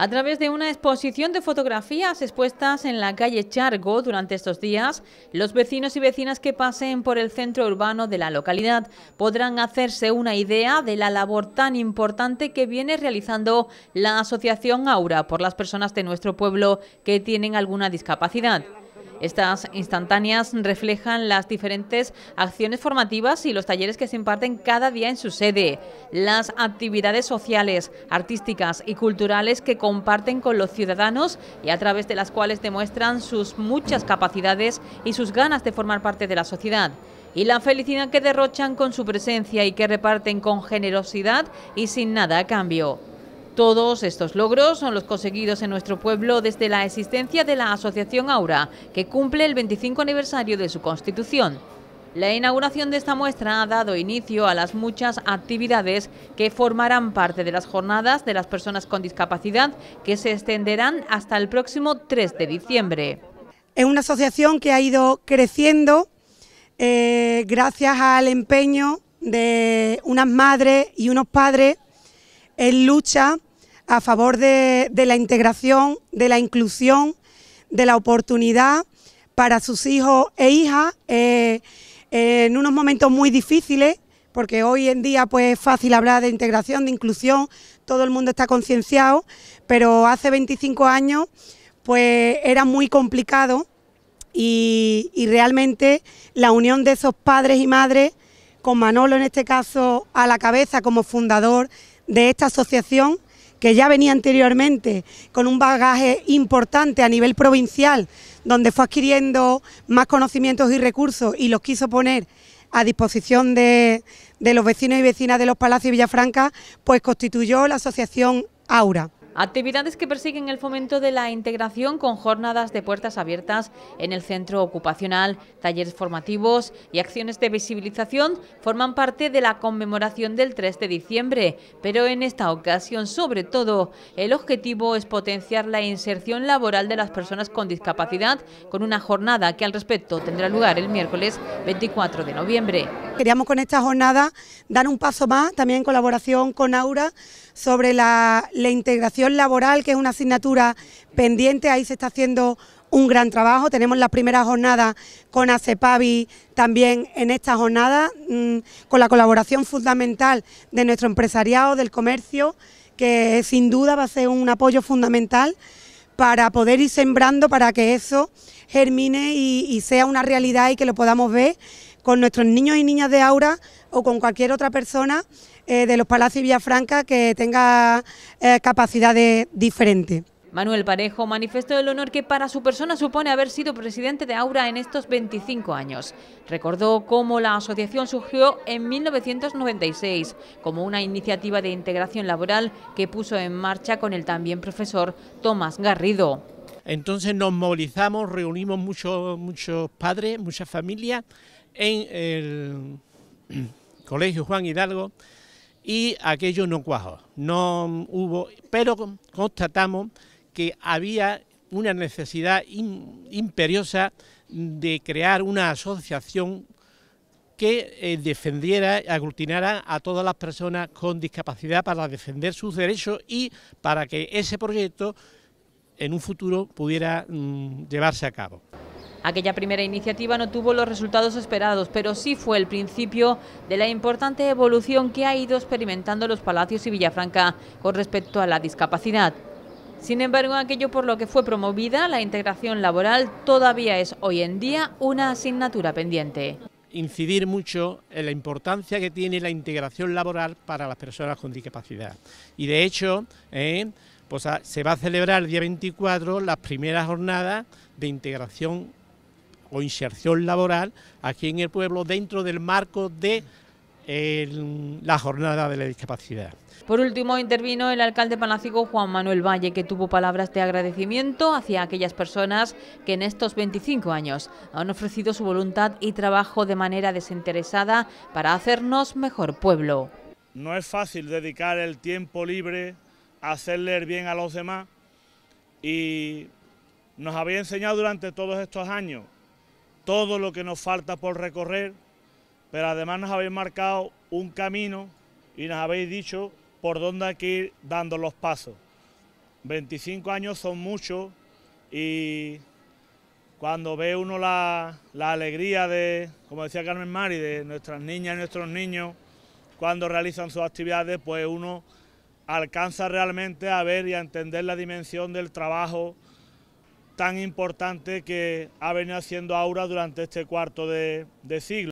A través de una exposición de fotografías expuestas en la calle Chargo durante estos días, los vecinos y vecinas que pasen por el centro urbano de la localidad podrán hacerse una idea de la labor tan importante que viene realizando la Asociación Aura por las personas de nuestro pueblo que tienen alguna discapacidad. Estas instantáneas reflejan las diferentes acciones formativas y los talleres que se imparten cada día en su sede, las actividades sociales, artísticas y culturales que comparten con los ciudadanos y a través de las cuales demuestran sus muchas capacidades y sus ganas de formar parte de la sociedad y la felicidad que derrochan con su presencia y que reparten con generosidad y sin nada a cambio. Todos estos logros son los conseguidos en nuestro pueblo desde la existencia de la Asociación Aura, que cumple el 25 aniversario de su constitución. La inauguración de esta muestra ha dado inicio a las muchas actividades que formarán parte de las jornadas de las personas con discapacidad que se extenderán hasta el próximo 3 de diciembre. Es una asociación que ha ido creciendo eh, gracias al empeño de unas madres y unos padres en lucha a favor de, la integración, de la inclusión, de la oportunidad para sus hijos e hijas eh, en unos momentos muy difíciles, porque hoy en día pues, es fácil hablar de integración, de inclusión, todo el mundo está concienciado, pero hace 25 años pues era muy complicado y, y, realmente la unión de esos padres y madres, con Manolo en este caso a la cabeza como fundador de esta asociación, que ya venía anteriormente con un bagaje importante a nivel provincial, donde fue adquiriendo más conocimientos y recursos y los quiso poner a disposición de, los vecinos y vecinas de los Palacios Villafranca, pues constituyó la asociación Aura. Actividades que persiguen el fomento de la integración con jornadas de puertas abiertas en el centro ocupacional, talleres formativos y acciones de visibilización forman parte de la conmemoración del 3 de diciembre, pero en esta ocasión sobre todo el objetivo es potenciar la inserción laboral de las personas con discapacidad con una jornada que al respecto tendrá lugar el miércoles 24 de noviembre. Queríamos con esta jornada dar un paso más, también en colaboración con Aura, sobre la, integración laboral, que es una asignatura pendiente, ahí se está haciendo un gran trabajo. Tenemos la primera jornada con ACEPAVI también en esta jornada, mm, con la colaboración fundamental de nuestro empresariado, del comercio, que sin duda va a ser un apoyo fundamental para poder ir sembrando para que eso germine y sea una realidad y que lo podamos ver con nuestros niños y niñas de Aura o con cualquier otra persona eh, de los Palacios Villafranca que tenga eh, capacidades diferentes. Manuel Parejo manifestó el honor que para su persona supone haber sido presidente de Aura en estos 25 años. Recordó cómo la asociación surgió en 1996 como una iniciativa de integración laboral que puso en marcha con el también profesor Tomás Garrido. Entonces nos movilizamos, reunimos muchos, muchos padres, muchas familias en el Colegio Juan Hidalgo y aquello no cuajó, no hubo, pero constatamos que había una necesidad imperiosa de crear una asociación que eh, defendiera, aglutinara a todas las personas con discapacidad para defender sus derechos y para que ese proyecto en un futuro pudiera mm, llevarse a cabo. Aquella primera iniciativa no tuvo los resultados esperados, pero sí fue el principio de la importante evolución que ha ido experimentando los Palacios y Villafranca con respecto a la discapacidad. Sin embargo, aquello por lo que fue promovida, la integración laboral, todavía es hoy en día una asignatura pendiente incidir mucho en la importancia que tiene la integración laboral para las personas con discapacidad. Y de hecho, eh, pues ah, se va a celebrar el día 24 las primeras jornadas de integración o inserción laboral aquí en el pueblo dentro del marco de en la jornada de la discapacidad. Por último, intervino el alcalde panaciego Juan Manuel Valle, que tuvo palabras de agradecimiento hacia aquellas personas que en estos 25 años han ofrecido su voluntad y trabajo de manera desinteresada para hacernos mejor pueblo. No es fácil dedicar el tiempo libre a hacerle bien a los demás y nos había enseñado durante todos estos años todo lo que nos falta por recorrer pero además nos habéis marcado un camino y nos habéis dicho por dónde hay que ir dando los pasos. 25 años son muchos y cuando ve uno la, alegría de, como decía Carmen Mari, de nuestras niñas y nuestros niños, cuando realizan sus actividades, pues uno alcanza realmente a ver y a entender la dimensión del trabajo tan importante que ha venido haciendo Aura durante este cuarto de siglo.